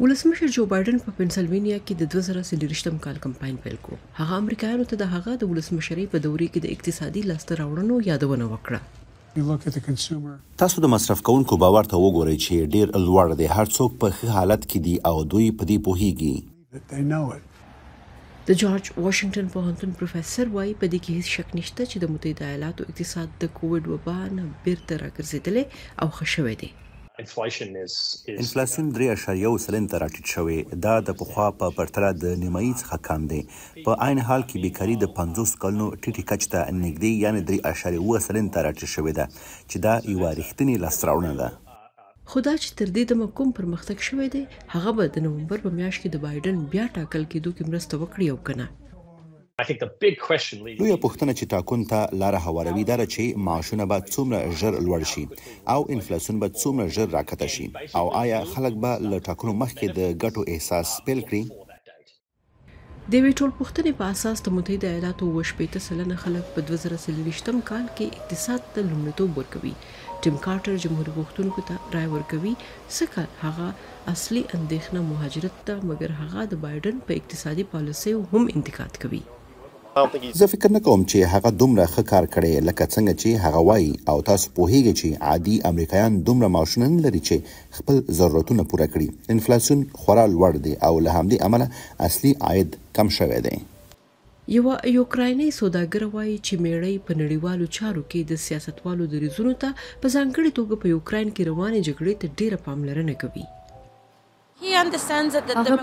ولسمشر جو بایدن په پنسلوینیا کې د 2023م کال کمپاین پیل کړ هغه امریکایانو ته د هغه د ولسمشری په دورې کې د اقتصادي لاسته راوړنو یادونه وکړه تاسو د مصرف کوونکو باور ته وګورئ چې ډیر لوړ دی هر څوک په ښه حالت کې دی او دوی په دې پوهیږي د جارج واشنگټن پوهنتون پروفیسور وایي په دې کې هیڅ شک نشته چې د متحده ایالاتو اقتصاد د کووډ وبا نه بیرته راګرځیدلی او ښه شوی دی انفلیشن 3.1 سلن ته راټیټ شوی دا د پخوا په پرتله د نیمایي څخه کم دی په عین حال کې بیکاری د 50 کلنو ټیټی کچ ته نږدې یعنی 3.1 سلن ته راټیټ شوی ده چې دا یو رښتینی لاسراونه ده خدا چې تر دې د مکوم پرمختګ شوی دی هغه به د نومبر په میاشت کې د بایدن بیا ټاکل کېدو کې مرسته وکړي او کنه لوی پوښتنه چې ټاکون ته لار هواروي دا چې معاشونه به څومره ژر لوړ شي او انفلیسیون به څومره ژر راکته شي او آیا خلک به له ټاکنو مخکې د ګټو احساس پیل کړي د وی ټول پوښتنې په اساس د متحده ایالاتو وشپېته سلنه خلک په 2023 کال کې اقتصاد ته لومړیتوب ورکوي ټیم کارټر جمهور غوښتونکو ته رائے ورکوي ځکه هغه اصلي اندېښنه مهاجرت ته مګر هغه د بایدن په اقتصادي پالیسۍ هم انتقاد کوي زه فکر نه کوم چې هغه دومره ښه کار کړی لکه څنګه چې هغه وایي او تاسو پوهیږئ چې عادي امریکایان دومره معاشونه نه لري چې خپل ضرورتونه پوره کړي انفلیسیون خورا لوړ دی او له همدې امله اصلي عاید کم شوی دی یو یوکرایني سوداګر وایي چې میړی په نړیوالو چارو کې د سیاستوالو د ریزونو ته په ځانګړي توګه په یوکرين کې روانې جګړې ته ډیره پاملرنه کوي هغه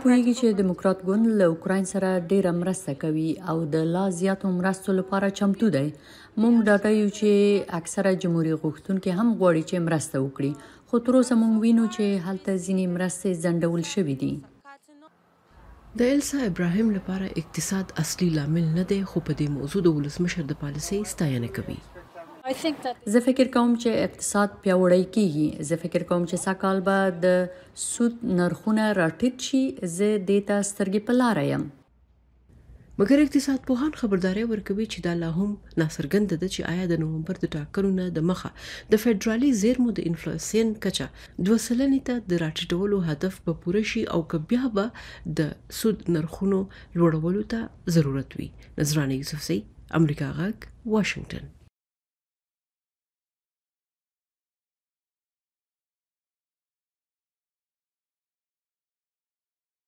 پوهیږي چې دیموکرات ګوند له اوکرين سره ډیره مرسته کوي او د لا زیاتو مرستو لپاره چمتو دی موږ ډاټا یو چې اکثره جمهوریت غوښتونکي هم غواړي چې مرسته وکړي خو تر اوسه موږ وینو چې هلته ځینې مرستې ځنډول شوې دي د السا ابراهیم لپاره اقتصاد اصلي لامل نه دی خو په دې موضوع د ولسمشر د پالیسۍ ستاینه کوي زه فکر کوم چې اقتصاد پیاوړی کیږي زه فکر کوم چې سږکال به د سود نرخونه راټیټ شي زه دې ته سترګې په لار یم مګر اقتصاد پوهان خبرداري ورکوي چې دا لا هم ناسرګند ده چې آیا د نومبر د ټاکنو نه د مخه د فدرالي زیرمو د انفلیسیون کچا د وسلنې ته د راټیټولو هدف به پوره شي او که بیا به د سود نرخونو لوړولو ته ضرورت وي نظرانه یوسفزی امریکا غاک واشنگتن